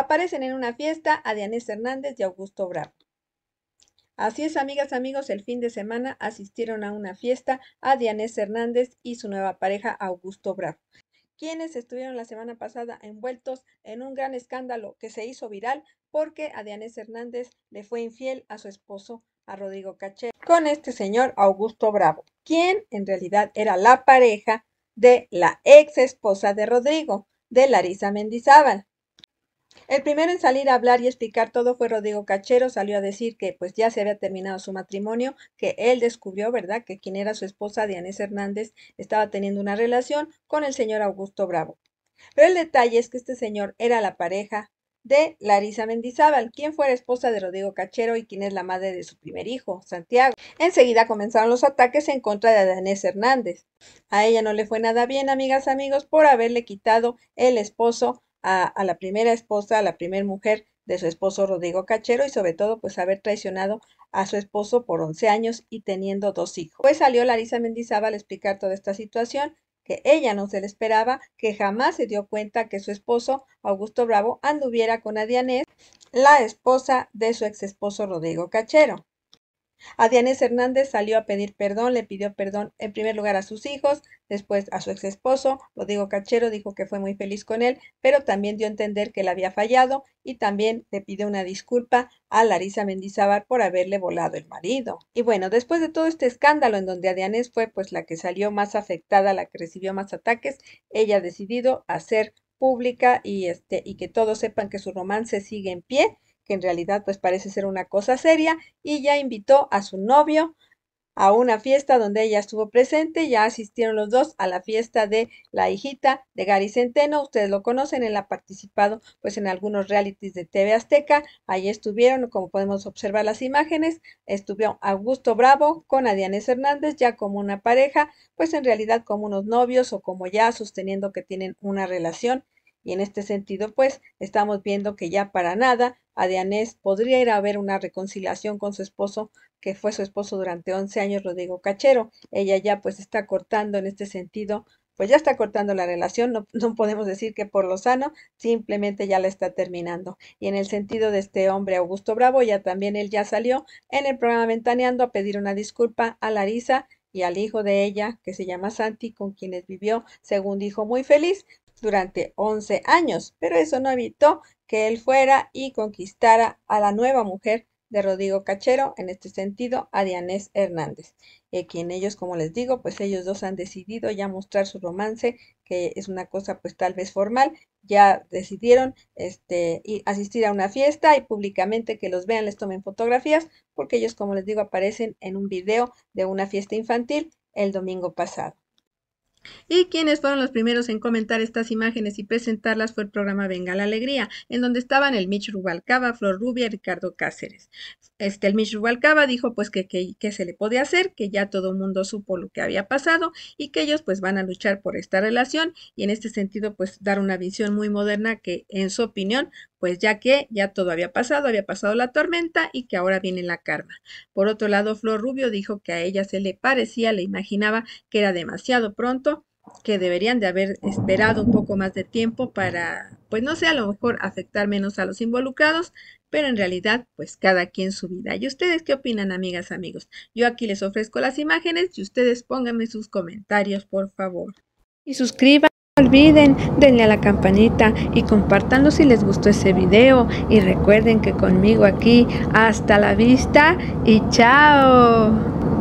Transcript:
Aparecen en una fiesta a Dianés Hernández y Augusto Bravo. Así es, amigas, amigos, el fin de semana asistieron a una fiesta a Dianés Hernández y su nueva pareja Augusto Bravo, quienes estuvieron la semana pasada envueltos en un gran escándalo que se hizo viral porque a Dianés Hernández le fue infiel a su esposo, a Rodrigo Caché, con este señor Augusto Bravo, quien en realidad era la pareja de la ex esposa de Rodrigo, de Larisa Mendizábal. El primero en salir a hablar y explicar todo fue Rodrigo Cachero, salió a decir que pues ya se había terminado su matrimonio, que él descubrió, ¿verdad?, que quien era su esposa, Dianés Hernández, estaba teniendo una relación con el señor Augusto Bravo. Pero el detalle es que este señor era la pareja de Larisa Mendizábal, quien fue la esposa de Rodrigo Cachero y quien es la madre de su primer hijo, Santiago. Enseguida comenzaron los ataques en contra de Danés Hernández. A ella no le fue nada bien, amigas, amigos, por haberle quitado el esposo a, la primera esposa, a la primera mujer de su esposo Rodrigo Cachero y sobre todo pues haber traicionado a su esposo por 11 años y teniendo dos hijos. Pues salió Larisa Mendizábal a explicar toda esta situación, que ella no se le esperaba, que jamás se dio cuenta que su esposo Augusto Bravo anduviera con Adianés, la esposa de su ex esposo Rodrigo Cachero. A Hernández salió a pedir perdón, le pidió perdón en primer lugar a sus hijos, después a su ex esposo, lo digo Cachero, dijo que fue muy feliz con él, pero también dio a entender que le había fallado y también le pidió una disculpa a Larisa Mendizábal por haberle volado el marido. Y bueno, después de todo este escándalo en donde Adianés fue pues la que salió más afectada, la que recibió más ataques, ella ha decidido hacer pública y este y que todos sepan que su romance sigue en pie que en realidad pues parece ser una cosa seria, y ya invitó a su novio a una fiesta donde ella estuvo presente, ya asistieron los dos a la fiesta de la hijita de Gary Centeno, ustedes lo conocen, él ha participado pues en algunos realities de TV Azteca, ahí estuvieron, como podemos observar las imágenes, estuvo Augusto Bravo con Adianes Hernández ya como una pareja, pues en realidad como unos novios o como ya sosteniendo que tienen una relación. Y en este sentido, pues estamos viendo que ya para nada a Dianés podría ir a ver una reconciliación con su esposo, que fue su esposo durante 11 años, Rodrigo Cachero. Ella ya pues está cortando en este sentido, pues ya está cortando la relación, no, no podemos decir que por lo sano, simplemente ya la está terminando. Y en el sentido de este hombre, Augusto Bravo, ya también él ya salió en el programa Ventaneando a pedir una disculpa a Larisa y al hijo de ella, que se llama Santi, con quienes vivió, según dijo, muy feliz durante 11 años, pero eso no evitó que él fuera y conquistara a la nueva mujer de Rodrigo Cachero, en este sentido, a Dianés Hernández, eh, quien ellos, como les digo, pues ellos dos han decidido ya mostrar su romance, que es una cosa pues tal vez formal, ya decidieron este, asistir a una fiesta y públicamente que los vean, les tomen fotografías, porque ellos, como les digo, aparecen en un video de una fiesta infantil el domingo pasado. Y quienes fueron los primeros en comentar estas imágenes y presentarlas fue el programa Venga la Alegría, en donde estaban el Mitch Rubalcaba, Flor Rubia y Ricardo Cáceres. Este, el Mitch Rubalcaba dijo pues que, que, se le podía hacer, que ya todo el mundo supo lo que había pasado y que ellos pues van a luchar por esta relación y en este sentido pues dar una visión muy moderna que en su opinión pues ya que ya todo había pasado, había pasado la tormenta y que ahora viene la karma. Por otro lado, Flor Rubio dijo que a ella se le parecía, le imaginaba que era demasiado pronto que deberían de haber esperado un poco más de tiempo para, pues no sé, a lo mejor afectar menos a los involucrados, pero en realidad, pues cada quien su vida. ¿Y ustedes qué opinan, amigas, amigos? Yo aquí les ofrezco las imágenes y ustedes pónganme sus comentarios, por favor. Y suscriban. No olviden, denle a la campanita y compartanlo si les gustó ese video. Y recuerden que conmigo aquí, hasta la vista y chao.